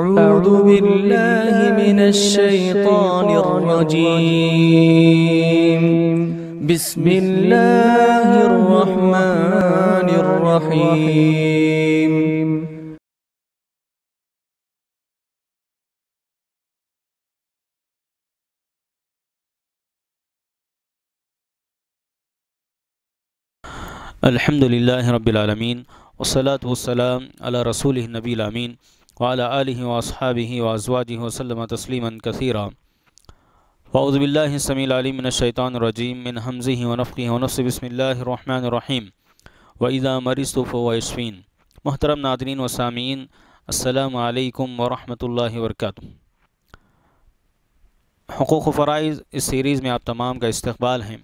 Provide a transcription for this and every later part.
أعوذ بالله من الشيطان الرجيم بسم الله الرحمن الرحيم الحمد لله رب العالمين والصلاة والسلام على رسوله النبي الأمين वाल वसहाबी वाजवाजी वसलम तस्लिमा कसरा वाउज़बिल्लासमीमिनशैतानरजीम मिन हमज़ी वनफ़ी वनफ़ बसमीम वईदा मरिस वशफ़ीन मोहतरम नादरीन वसामीन अल्लाम वरहमल वर्क हकूक़ फ़रज़ इस सीरीज़ में आप तमाम का इस्तबाल हैं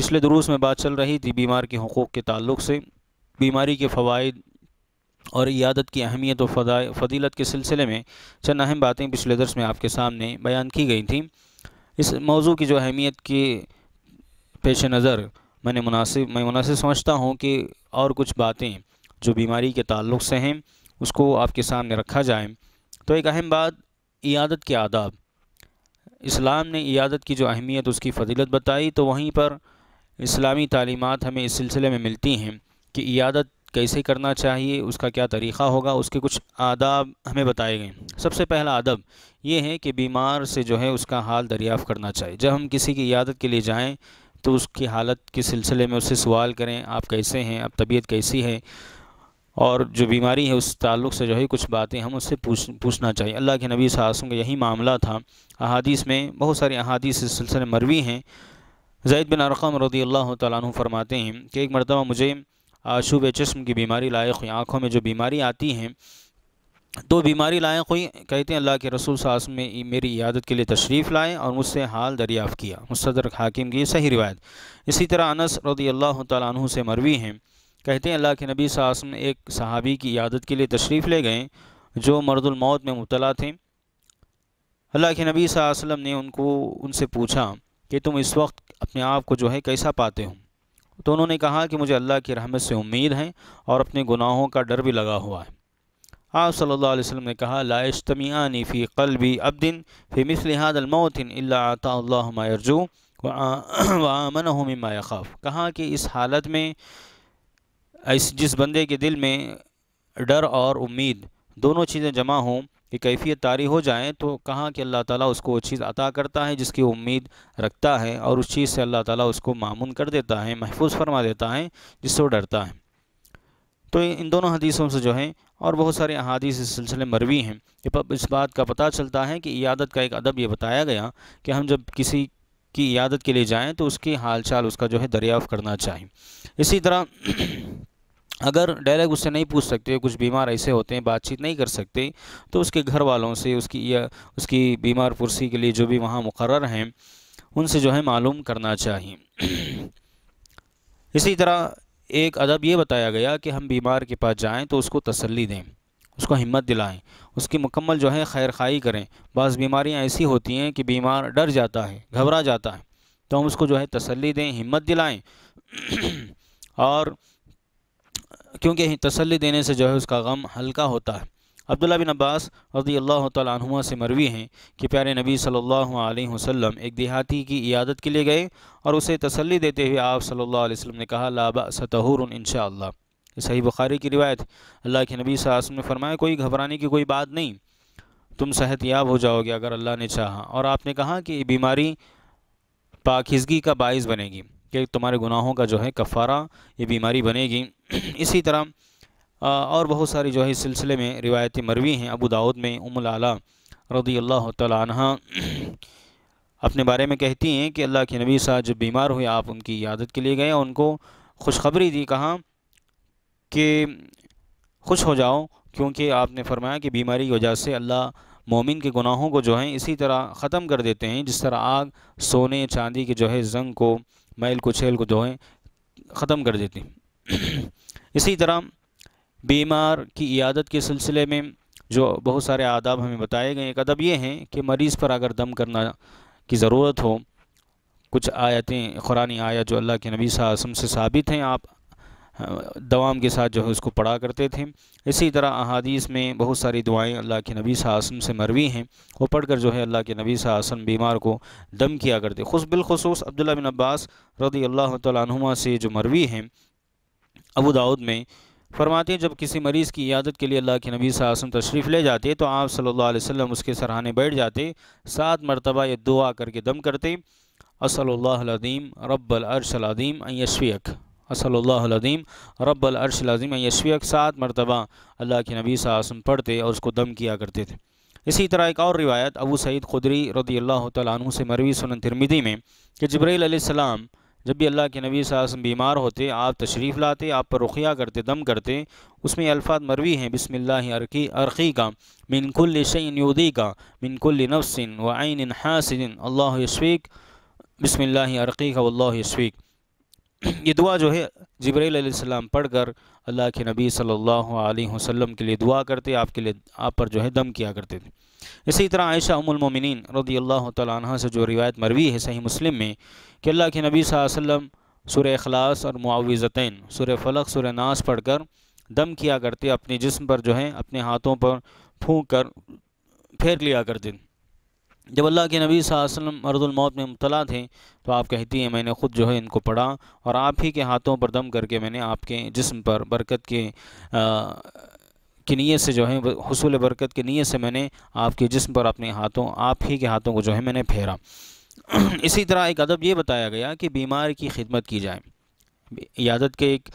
पिछले दरूस में बात चल रही थी बीमार के हकूक़ के तल्ल से बीमारी के फ़वाद और यादत की अहमियत और फजीलत के सिलसिले में चंद अहम बातें पिछले दर्स में आपके सामने बयान की गई थी इस मौजू की जो अहमियत के पेश नज़र मैंने मुनासिब मैं मुनासिब समझता हूँ कि और कुछ बातें जो बीमारी के ताल्लुक से हैं उसको आपके सामने रखा जाए तो एक अहम बात इयादत के आदाब इस्लाम ने इयादत की जो अहमियत उसकी फजीलत बताई तो वहीं पर इस्लामी तालीमत हमें इस सिलसिले में मिलती हैं कि इयादत कैसे करना चाहिए उसका क्या तरीक़ा होगा उसके कुछ आदाब हमें बताए गए सबसे पहला अदब ये है कि बीमार से जो है उसका हाल दरियाफ़ करना चाहिए जब हम किसी की यादत के लिए जाएँ तो उसकी हालत के सिलसिले में उससे सवाल करें आप कैसे हैं आप तबीयत कैसी है और जो बीमारी है उस ताल्लुक़ से जो है कुछ बातें हम उससे पूछ पूछना चाहिए अल्लाह के नबी सासों का यही मामला था अहादीस में बहुत सारे अहादीस इस सिलसिले मरवी हैं जैद बिन अरकम रदी अल्लाह तु फरमाते हैं कि एक मरतबा मुझे आशुब चश्म की बीमारी लायक हुई आँखों में जो बीमारी आती हैं तो बीमारी लायक हुई कहते हैं अल्लाह के रसूल सास में मेरी इयादत के लिए तशरीफ़ लाएँ और मुझसे हाल दरियाफ़ किया मुस्तरक हाकिम की सही रिवायत इसी तरह अनस रदी अल्लाह तु से मरवी हैं कहते हैं अल्लाह के नबी में एक सहाबी की इयादत के लिए तशरीफ़ ले गए जो मरदुलमौत में मुबला थे अल्लाह के नबी वसम ने उनको उनसे पूछा कि तुम इस वक्त अपने आप को जो है कैसा पाते हो तो उन्होंने कहा कि मुझे अल्लाह की रहमत से उम्मीद है और अपने गुनाहों का डर भी लगा हुआ है आप सल्लल्लाहु अलैहि वसल्लम ने कहा लाशतमियानी फ़ी कलबी अब्दिन फ़ी मिसल हादमौतिन अल्लाताजू वामन ख़ाफ कहा कि इस हालत में इस जिस बंदे के दिल में डर और उम्मीद दोनों चीज़ें जमा हों कि कैफियत तारी हो जाए तो कहाँ कि अल्लाह ताला उसको वो चीज़ अता करता है जिसकी उम्मीद रखता है और उस चीज़ से अल्लाह ताला उसको मामून कर देता है महफूज फरमा देता है जिससे वो डरता है तो इन दोनों हदीसों से जो है और बहुत सारे अहादीस इस सिलसिले मरवी हैं इस बात का पता चलता है कि इयादत का एक अदब ये बताया गया कि हम जब किसी की इयादत के लिए जाएँ तो उसकी हाल चाल उसका जो है दरियाफ़ करना चाहिए इसी तरह अगर डायरेक्ट उससे नहीं पूछ सकते कुछ बीमार ऐसे होते हैं बातचीत नहीं कर सकते तो उसके घर वालों से उसकी या उसकी बीमार पुरसी के लिए जो भी वहाँ मुकर हैं उनसे जो है मालूम करना चाहिए इसी तरह एक अदब ये बताया गया कि हम बीमार के पास जाएं तो उसको तसल्ली दें उसको हिम्मत दिलाएं उसकी मुकम्मल जो है खैर खाई करें बस बीमारियाँ ऐसी होती हैं कि बीमार डर जाता है घबरा जाता है तो हम उसको जो है तसल्ली दें हिम्मत दिलाएं और क्योंकि तसली देने से जो है उसका गम हल्का होता है अब्दुल्ला बिन अब्बास रजी अल्लाह तुम से मरवी हैं कि प्यारे नबी सल्लल्लाहु अलैहि वसल्लम एक देहाती की इयादत के लिए गए और उसे तसली देते हुए आप सल्लल्लाहु अलैहि वसल्लम ने कहा लाबा सतहूर इन सही बुखारी की रिवायत अल्लाह के नबी वसल्लम ने फरमाया कोई घबराने की कोई बात नहीं तुम सेहत याब हो जाओगे अगर अल्लाह ने चाहा और आपने कहा कि बीमारी पाकिजगी का बायस बनेगी कि तुम्हारे गुनाहों का जो है कफ़ारा ये बीमारी बनेगी इसी तरह और बहुत सारी जो है इस सिलसिले में रिवायती मरवी हैं अबू दाऊद में आला रदी अल्लाह तह अपने बारे में कहती हैं कि अल्लाह के नबी साहब जब बीमार हुए आप उनकी यादत के लिए गए और उनको खुशखबरी दी कहा कि खुश हो जाओ क्योंकि आपने फरमाया कि बीमारी की वजह से अल्लाह मोमिन के गुनाहों को जो है इसी तरह ख़त्म कर देते हैं जिस तरह आग सोने चांदी के जो है जंग को मैल को छैल को जो है ख़त्म कर देती इसी तरह बीमार की इयादत के सिलसिले में जो बहुत सारे आदाब हमें बताए गए एक अदब ये हैं कि मरीज़ पर अगर दम करना की ज़रूरत हो कुछ आयतें कुरानी आयत जो अल्लाह के नबी सासम से साबित हैं आप दवाम के साथ जो है उसको पढ़ा करते थे इसी तरह अहादीस में बहुत सारी दुआएं अल्लाह के नबी सासन से मरवी हैं वो पढ़ कर जो है अल्लाह के नबी सासन बीमार को दम किया करते खुश बिलखसूस अब्दुल्ला बिन अब्बास रदी अल्लाह तुमा से जो मरवी हैं अबू दाऊद में फरमाते हैं जब किसी मरीज़ की इयादत के लिए अल्लाह के नबी सासन तशरीफ़ ले जाते तो आप सल्ला वसम उसके सरहाने बैठ जाते सात मरतबा ये दुआ करके दम करते असलदीम रब्बल अरसलादीम यशफ़ीक असलम रबलर्शलाज़ीम यशविया के साथ मरतबा अल्लाह के नबी सासम पढ़ते और उसको दम किया करते थे इसी तरह एक और रिवायत अबू सईद खुदरी रदी अल्लाह तु से मरवी सुन तिरमिदी में कि जब्राईसम जब भी अल्लाह के नबी सासम बीमार होते आप तशरीफ़ लाते आप पर रुखिया करते दम करते उसमें अल्फात मरवी हैं बिसमिल्लाह अरकी अरखी का मिनकुल शयूदी का मिनकुल नफसिन व आइन हासिन अल्लाह यशवीक बिसमिल्लाह अरकी का अल्लाह यशवीक ये दुआ जो है जबरीम पढ़ कर अल्लाह के नबी सल्लल्लाहु अलैहि वसल्लम के लिए दुआ करते आपके लिए आप पर जो है दम किया करते थे इसी तरह आयशा उमुलमिन रदी अल्लाह तह से जो रिवायत मरवी है सही मुस्लिम में कि अल्लाह के नबी वसल्लम सुर अखलास और मुआवज़ैन सुर फलक सुर नास पढ़ कर दम किया करते अपने जिसम पर जो है अपने हाथों पर फूँक कर फेर लिया करते जब अल्लाह के नबी वसल्लम अर्दुलमौत में मुबला थे तो आप कहती हैं मैंने ख़ुद जो है इनको पढ़ा और आप ही के हाथों पर दम करके मैंने आपके जिस्म पर बरकत के की नीयत से जो है हसूल बरकत की नीयत से मैंने आपके जिस्म पर अपने हाथों आप ही के हाथों को जो है मैंने फेरा इसी तरह एक अदब ये बताया गया कि बीमार की खिदमत की जाए यादत के एक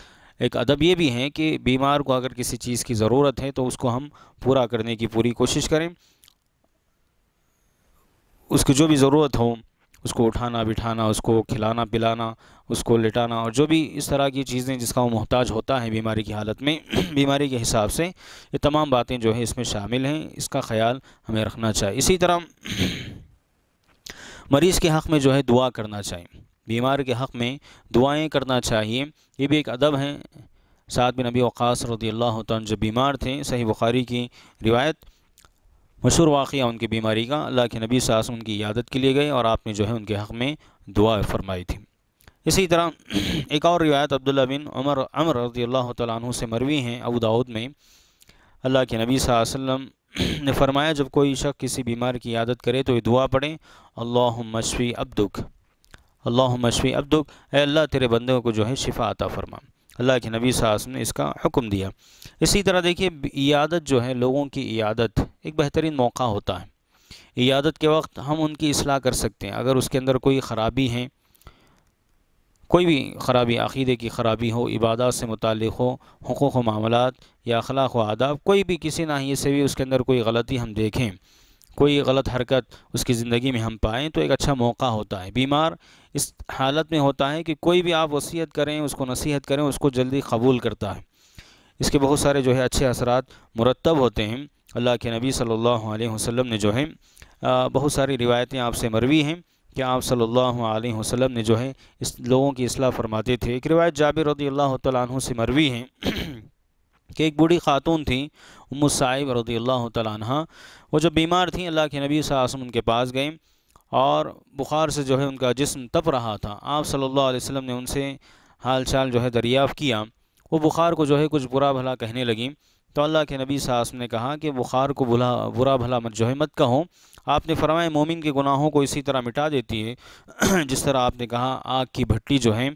एक अदब ये भी हैं कि बीमार को अगर किसी चीज़ की ज़रूरत है तो उसको हम पूरा करने की पूरी कोशिश करें उसकी जो भी ज़रूरत हो उसको उठाना बिठाना उसको खिलाना पिलाना उसको लिटाना और जो भी इस तरह की चीज़ें जिसका वो मोहताज होता है बीमारी की हालत में बीमारी के हिसाब से ये तमाम बातें जो है इसमें शामिल हैं इसका ख्याल हमें रखना चाहिए इसी तरह मरीज़ के हक़ में जो है दुआ करना चाहिए बीमार के हक़ में दुआएँ करना चाहिए ये भी एक अदब है साथ बिन नबी वक़ास रदी अल्लाह जब बीमार थे सही बुखारी की रिवायत मशहूर वाक़ उनकी बीमारी का अल्लाह के नबी सास उनकी यादत के लिए गए और आपने जो है उनके हक़ में दुआ फरमाई थी इसी तरह एक और रिवायत अब्दुल्ला बिन उमर अमर रजी अल्लाह तु से मरवी हैं अबू दाऊद में अल्लाह के नबी वसल्लम ने फरमाया जब कोई शख्स किसी बीमार की आदत करे तो ये दुआ पढ़ें अल्लाह मशफ़ी अब्दुख अल्लाह मशफ़ी अब्दुक अल्लाह तेरे बंदों को जो है शिफा आता फरमा अल्लाह के नबी साहस ने इसका हुक्म दिया इसी तरह देखिए इयादत जो है लोगों की इयादत एक बेहतरीन मौका होता है इयादत के वक्त हम उनकी असलाह कर सकते हैं अगर उसके अंदर कोई ख़राबी है कोई भी ख़राबी अक़ीदे की ख़राबी हो इबादत से मुतल हो हकूक़ मामला या अखलाक व आदाब कोई भी किसी नाहिए से भी उसके अंदर कोई गलती हम देखें कोई गलत हरकत उसकी ज़िंदगी में हम पाएँ तो एक अच्छा मौका होता है बीमार इस हालत में होता है कि कोई भी आप वसीयत करें उसको नसीहत करें उसको जल्दी कबूल करता है इसके बहुत सारे जो है अच्छे असरा मुरतब होते हैं अल्लाह के नबी सल्लल्लाहु अलैहि वसल्लम ने जो है बहुत सारी रिवायतें आपसे मरवी हैं कि आप सल्लल्लाहु अलैहि वसल्लम ने जो है इस लोगों की असलाह फरमाते थे एक रिवायत जाबिर रदी अल्लाह तु से मरवी हैं कि एक बूढ़ी खातून थी उम्म साहिब रदी अल्लाह तह वो जब बीमार थी अल्लाह के नबी वसम उनके पास गए और बुखार से जो है उनका जिस्म तप रहा था आप सल्लल्लाहु अलैहि वसल्लम ने उनसे हाल चाल जो है दरियाफ़ किया वो बुखार को जो है कुछ बुरा भला कहने लगी तो अल्लाह के नबी साहस ने कहा कि बुखार को बुला बुरा भला मत जो है मत कहो आपने फरमाए मोमिन के गुनाहों को इसी तरह मिटा देती है जिस तरह आपने कहा आग की भट्टी जो है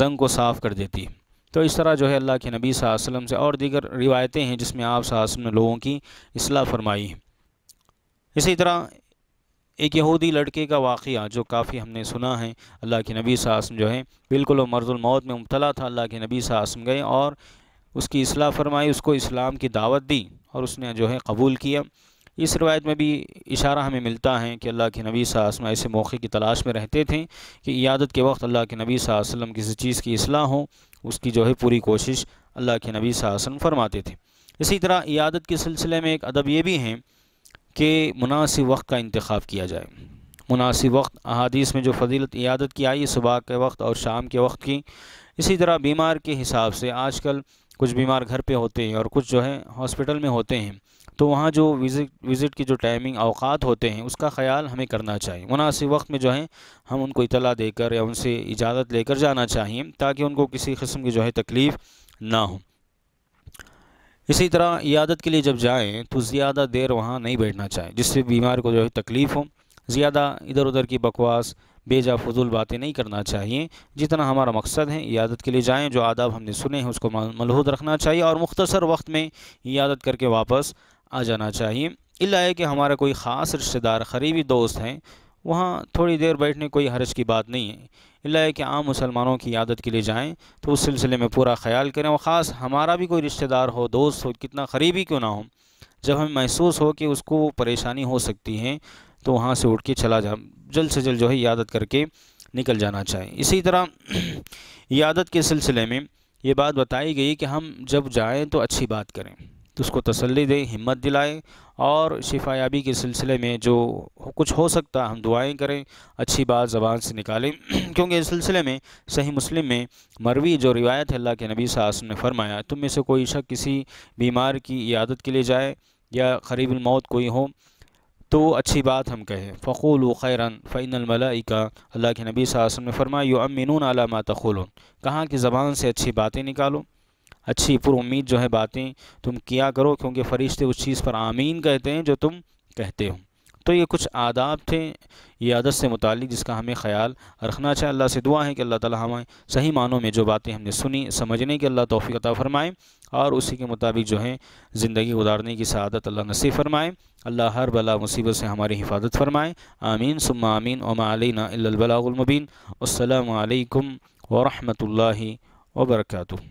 जंग को साफ़ कर देती है तो इस तरह जो है अल्लाह के नबी वसल्लम से और दीगर रिवायतें हैं जिसमें आप वसल्लम ने लोगों की असलाह फरमाई इसी तरह एक यहूदी लड़के का वाक़ जो काफ़ी हमने सुना है अल्लाह के नबी वसल्लम जो है बिल्कुल वो में मुबतला था अल्लाह के नबी वसल्लम गए और उसकी असलाह फरमाई उसको इस्लाम की दावत दी और उसने जो है कबूल किया इस रवायत में भी इशारा हमें मिलता है कि अल्लाह के नबी सासम ऐसे मौके की तलाश में रहते थे कि इयादत के वक्त अल्लाह के नबी वसम किसी चीज़ की असलाह हो उसकी जो है पूरी कोशिश अल्लाह के नबी सासन फरमाते थे इसी तरह यादत के सिलसिले में एक अदब ये भी है कि मुनासिब वक्त का इंतखब किया जाए मुनासिब वक्त अहादीस में जो फजीलत यादत की आई सुबह के वक्त और शाम के वक्त की इसी तरह बीमार के हिसाब से आजकल कुछ बीमार घर पे होते हैं और कुछ जो है हॉस्पिटल में होते हैं तो वहाँ जो विज़िट विज़िट की जो टाइमिंग अवकात होते हैं उसका ख्याल हमें करना चाहिए मुनासिब वक्त में जो है हम उनको इतला देकर या उनसे इजाज़त लेकर जाना चाहिए ताकि उनको किसी किस्म की जो है तकलीफ़ ना हो इसी तरह इयादत के लिए जब जाएँ तो ज़्यादा देर वहाँ नहीं बैठना चाहिए जिससे बीमार को जो है तकलीफ़ हो ज़्यादा इधर उधर की बकवास बेजा फजूल बातें नहीं करना चाहिए जितना हमारा मकसद है यादत के लिए जाएँ जो आदाब हमने सुने हैं उसको मलहूद रखना चाहिए और मुख्तसर वक्त में यादत करके वापस आ जाना चाहिए इला है कि हमारा कोई ख़ास रिश्तेदार करीबी दोस्त हैं वहाँ थोड़ी देर बैठने कोई हर्ज की बात नहीं है इला है कि आम मुसलमानों की आदत के लिए जाएं तो उस सिलसिले में पूरा ख्याल करें और ख़ास हमारा भी कोई रिश्तेदार हो दोस्त हो कितना करीबी क्यों ना हो जब हमें महसूस हो कि उसको परेशानी हो सकती है तो वहाँ से उठ के चला जा जल्द से जल्द जो है यादत करके निकल जाना चाहिए इसी तरह यादत के सिलसिले में ये बात बताई गई कि हम जब जाएँ तो अच्छी बात करें तो उसको तसल्ली दें हिम्मत दिलाएं और शिफायाबी के सिलसिले में जो कुछ हो सकता हम दुआएं करें अच्छी बात ज़बान से निकालें क्योंकि इस सिलसिले में सही मुस्लिम में मरवी जो रिवायत है अल्लाह के नबी सासम ने फरमाया तुम में से कोई शक किसी बीमार की इयादत के लिए जाए या करीब मौत कोई हो तो अच्छी बात हम कहें फ़कूल खैरन फ़ैन का अल्लाह के नबी सासम ने फरमाया यो अमिन आला मा तखुल कहाँ की ज़बान से अच्छी बातें निकालो अच्छी पुर उम्मीद जो है बातें तुम किया करो क्योंकि फरिश्ते उस चीज़ पर आमीन कहते हैं जो तुम कहते हो तो ये कुछ आदाब थे ये आदत से मुतल जिसका हमें ख्याल रखना चाहिए अल्लाह से दुआ है कि अल्लाह ताला हमें सही मानों में जो बातें हमने सुनी समझने की अल्लाह तोफ़ी अता फ़रमाएँ और उसी के मुताबिक जो है ज़िंदगी गुजारने की सदत अल्लाह नसीब फ़रमाएँ अल्लाह हर बला मुसीबत से हमारी हिफाजत फ़रमाएँ आमीन सुम्मा आमीन ओमालना अल्बलामबीन अल्लाम वरहमल वर्का